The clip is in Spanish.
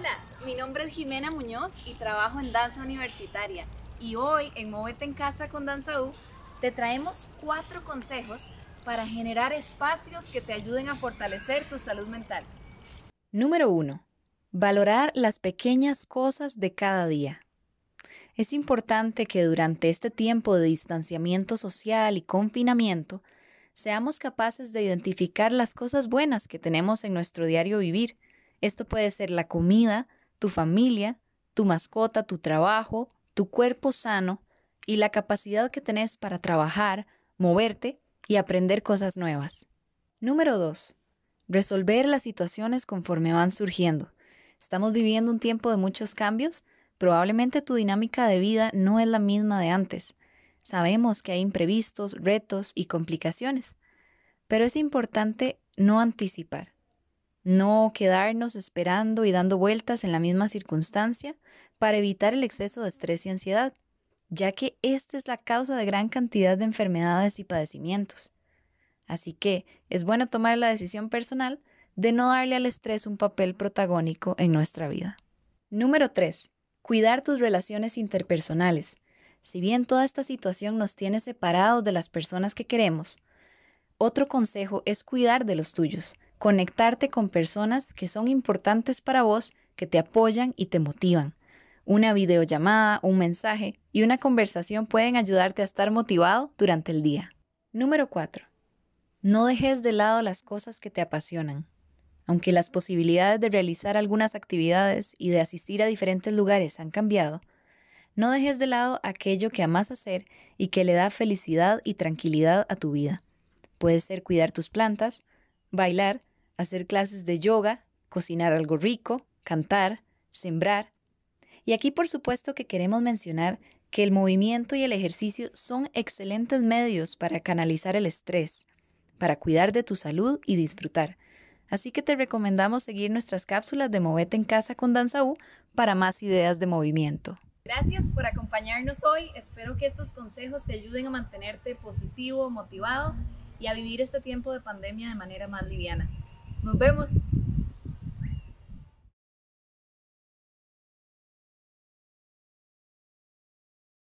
Hola, mi nombre es Jimena Muñoz y trabajo en danza universitaria. Y hoy en Movete en Casa con Danza U te traemos cuatro consejos para generar espacios que te ayuden a fortalecer tu salud mental. Número 1. Valorar las pequeñas cosas de cada día. Es importante que durante este tiempo de distanciamiento social y confinamiento seamos capaces de identificar las cosas buenas que tenemos en nuestro diario vivir esto puede ser la comida, tu familia, tu mascota, tu trabajo, tu cuerpo sano y la capacidad que tenés para trabajar, moverte y aprender cosas nuevas. Número 2. Resolver las situaciones conforme van surgiendo. Estamos viviendo un tiempo de muchos cambios, probablemente tu dinámica de vida no es la misma de antes. Sabemos que hay imprevistos, retos y complicaciones, pero es importante no anticipar no quedarnos esperando y dando vueltas en la misma circunstancia para evitar el exceso de estrés y ansiedad, ya que esta es la causa de gran cantidad de enfermedades y padecimientos. Así que es bueno tomar la decisión personal de no darle al estrés un papel protagónico en nuestra vida. Número 3. Cuidar tus relaciones interpersonales. Si bien toda esta situación nos tiene separados de las personas que queremos, otro consejo es cuidar de los tuyos, conectarte con personas que son importantes para vos, que te apoyan y te motivan. Una videollamada, un mensaje y una conversación pueden ayudarte a estar motivado durante el día. Número 4. No dejes de lado las cosas que te apasionan. Aunque las posibilidades de realizar algunas actividades y de asistir a diferentes lugares han cambiado, no dejes de lado aquello que amas hacer y que le da felicidad y tranquilidad a tu vida. Puede ser cuidar tus plantas, bailar, hacer clases de yoga, cocinar algo rico, cantar, sembrar. Y aquí por supuesto que queremos mencionar que el movimiento y el ejercicio son excelentes medios para canalizar el estrés, para cuidar de tu salud y disfrutar. Así que te recomendamos seguir nuestras cápsulas de Movete en Casa con Danzaú para más ideas de movimiento. Gracias por acompañarnos hoy. Espero que estos consejos te ayuden a mantenerte positivo, motivado y a vivir este tiempo de pandemia de manera más liviana. Nos vemos.